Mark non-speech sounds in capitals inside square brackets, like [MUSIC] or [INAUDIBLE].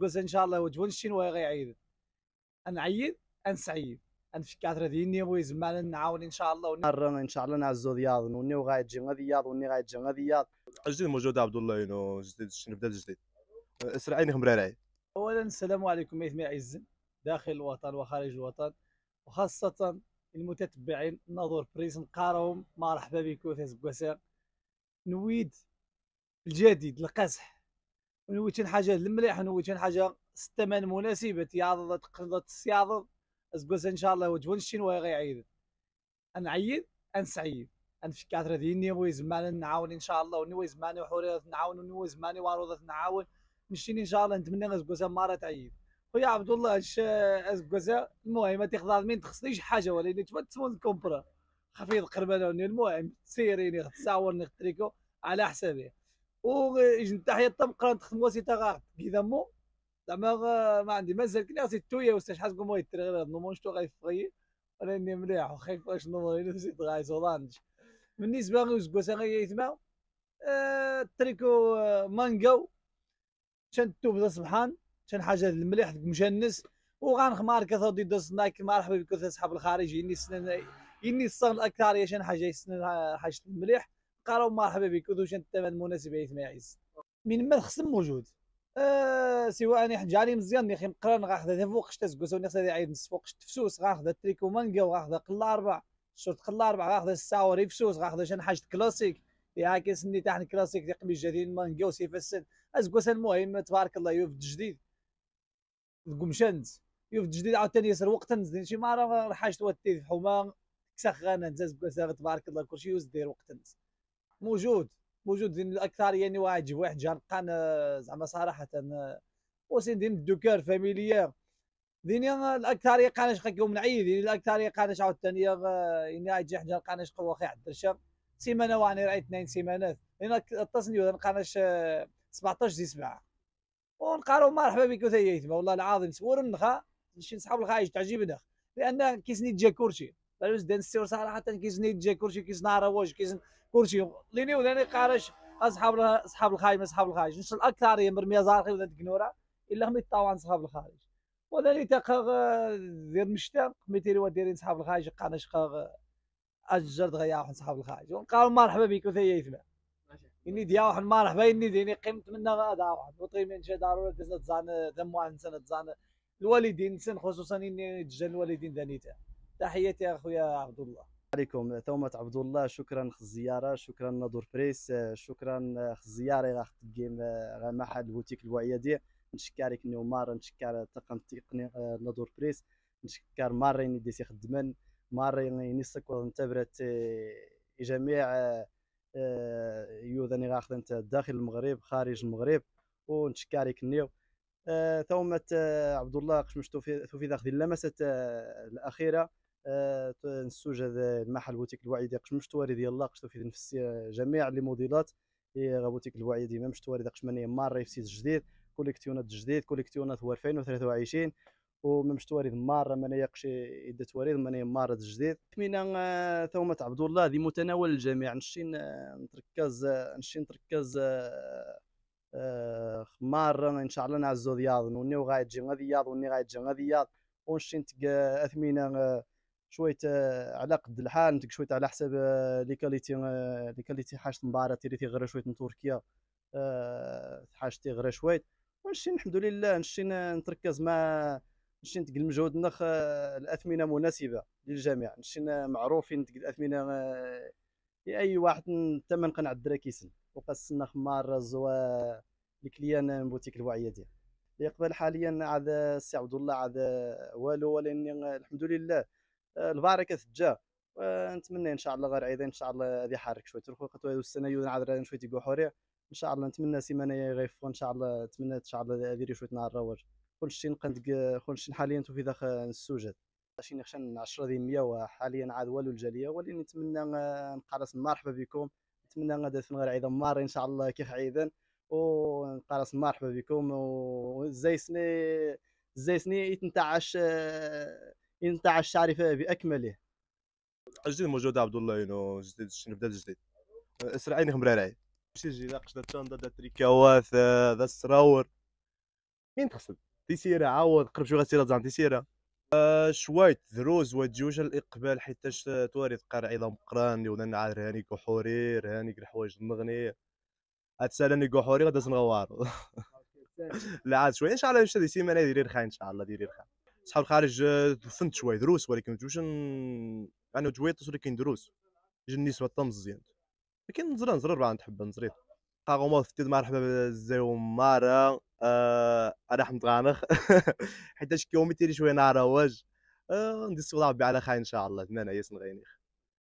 قلت ان شاء الله وجبون عيد غيعيد سعيد ان في عثرة ديني ويزمع نعاون ان شاء الله مرنا ان شاء الله نعزو دياض وني وغاي تجي غادي دياض وني غاي تجي غادي دياض جديد موجود عبد الله ينو جديد شنو بدا الجديد اسرعيني خمرارعي اولا السلام عليكم ايثمي عز داخل الوطن وخارج الوطن وخاصة المتتبعين ناظور بريس نقارهم مرحبا بكم فيسبوك نويد الجديد القزح نويتين حاجه المليح نويتين حاجه الثمن مناسبه تيعرض تقدر تسيعرض أزبز ان شاء الله وجبون الشينوا أن نعيد انسعيد انفك عثرة ديني ويزمان نعاون ان شاء الله ونوي زمان وحوريات نعاون ونوي زمان وعروضات نعاون نشتيني ان شاء الله نتمنى اسكوزا مارة تعيد خويا عبد الله اش أزبز المهم تخضر من تخصنيش حاجه ولكن تبغى تسمون الكومبرا خفيض قربانه المهم سيريني تساورني تريكو على حسابي ويجيو تحية الطبقة تخدموا سي تاغارت كي دمو زعما ما عندي مازال كنا سي تويا وستاش حاسب كومو يتري غير هاد نومون شتو غيفغي راني مليح وخايف واش نومون يلو سي تغايز هولندش بالنسبة غي وزكوسا غي يتما آه، تريكو آه، مانجو شان توب سبحان شان حاجة المليح مجنس وغنخمار كثر ضد نايك مرحبا بكم اصحاب الخارجي اني سنن اني الصغر الاكثر شان حاجه يسنن حاجه المليح قالوا مرحبا بك ودوش الثمن المناسب يا اسماعيل من ما الخصم موجود آه سواء نحن جاني مزيان نخي مقرن غاخذ هذا فوقش تسكوس ونخسر عيد نص فوقش تفسوس غاخذ تريكو مانجا وغاخذ قلا اربع شرط قلا اربع غاخذ فسوس يفسوس غاخذ شان حاجه كلاسيك يا كي سني تاع كلاسيك دي قميص جديد مانجا وسيف السن اسكوس المهم تبارك الله يوفد جديد قمشانت يوفد جديد عاوتاني يسر وقت نزيد شي مره حاجه توتي كسخانة كسخ غانا تبارك الله كلشي يوز دير وقت نزيد موجود موجود الاكثريه يعني واحد تجيب واحد جرقان زعما صراحه وسين دين الدوكار فاميليير دينيا الاكثريه قناش خاكيهم نعيد الاكثريه عاود ثاني يعني اجي حجر قانش قوا خي عبد الشر سيمانه واني رايت اثنين سيمانات لان التصنيف قانش 17 زي سبعه ونقالوا مرحبا بك وثيتما والله العظيم سور النخا شي نسحب الخايج تعجبنا لان كيسني جا كورشي بلوز دين دنسيو صراحه كيزني جا كلشي كيزنا رواج كيزن كلشي ليني ولا قارش اصحاب اصحاب الخايم اصحاب الخارج الأكثر الاكثريه مرميه زارقي ولا تكنورا الا هم يتطاوان اصحاب الخارج ولا تاقا دير مشتاق ميتيري وديرين أصحاب الخارج قاناش قا الجرد غياح أصحاب الخارج ونقالوا مرحبا بك وثيا يتبع اني ديا واحد مرحبا اني ديني قيمت منا غادا واحد وطي من شي ضروره تزن تزان دموع نسن تزان الوالدين نسن خصوصا اني تجن الوالدين دانيته تحياتي يا اخويا عبد الله عليكم تومة عبد الله شكرا خ الزيارة شكرا نادور بريس شكرا خ الزيارة راه خدم غا محل البوتيك الوعيدي نشكرك نيومار نشكر الطاقم التقني آه، نادور بريس نشكر مارين ديسي خدمان مارين نسك ونتبرت آه، جميع اللي راه خدمت داخل المغرب خارج المغرب ونشكرك نيو تومة آه، عبد الله قش قشمشتو في ذاك اللمسة الأخيرة آه، نسوج هذا المحل بوتيك الوعي قشمش تواري ديال الله لاقشتو في نفس آه، جميع لي موديلات بوتيك الوعي ديما مشتواري قشمانيه مار في سيز جديد كوليكتيونات جديد كوليكتيونات هو 2023 وممش تواريد مارة مانا يقشي يد تواريد مانا مارة جديد كمينا آه، ثومة عبد الله دي متناول الجميع نشين نتركز نشين تركز مارة إن شاء الله نعزو دياض ونيو غايد جي غادي ياض وني غاية جي غادي ياض ونشين تقا أثمينا شويه آه، على قد الحال نتك شويه على حساب آه، لي كاليتي آه، لي كاليتي حاجه مباراه تيري تيغرى شويه من تركيا حاجه تيغرى شويه ونشي الحمد لله نشي نتركز مع نشي نتقل مجهود نخ الاثمنه مناسبه للجميع نشي معروفين نتقل الاثمنه لاي واحد الثمن قنع الدراكيسن وقص مار زوا الكليان بوتيك الوعيه ديال اللي يقبل حاليا عاد السي عبد الله عاد والو ولكن الحمد لله الباركه تجا نتمنى ان شاء الله غير عيدين ان شاء الله غادي يحرك شويه الخوقات قطوي السنه يوزن عاد شويه يقحوريع ان شاء الله نتمنى سيمانه غيفو ان شاء الله نتمنى ان شاء الله ديري شويه نهار شيء كلشي كل كلشي حاليا في داخل السوجات شي نخشن 10 ديال 100 وحاليا عاد والو الجاليه ولكن نتمنى نقارس مرحبا بكم نتمنى غادا غير عيد مار ان شاء الله كيف عيدا ونقارس مرحبا بكم زي سني يتنتعش عاش الشعر باكمله الجديد موجود عبد الله ينو جديد نبدا الجديد اسرع عينهم مرارعي باش يجي ناقش دا تشاندا دا تريكاوات دا السراور مين تخسر تيسيرة عوض قرب شو غسيرة زعما تيسيرة آه شويت ذروز وجوج الاقبال حيتاش توارث قرع عظام قران ولا نعاد هاني كحوري هاني الحوايج النغني اتسالني كحوري غدا سنغوار [LAUGHS] لا عاد شويه ان شاء الله نشري سيمانه ديري خاين ان شاء الله ديري خاين صحاب الخارج آه، فهمت شويه دروس ولكن واش انا يعني جويطس ولكن دروس جا النسبه تم مزيان لكن نزرى نزرى راه نتحب نزريت قاغو في تيد مرحبا زيو ومارا آه انا حمد غانخ [LAUGHS] حيتاش كيومي تيري شويه نهار واج آه ندير صوت ربي على خاين ان شاء الله تمنى ياسن غينيخ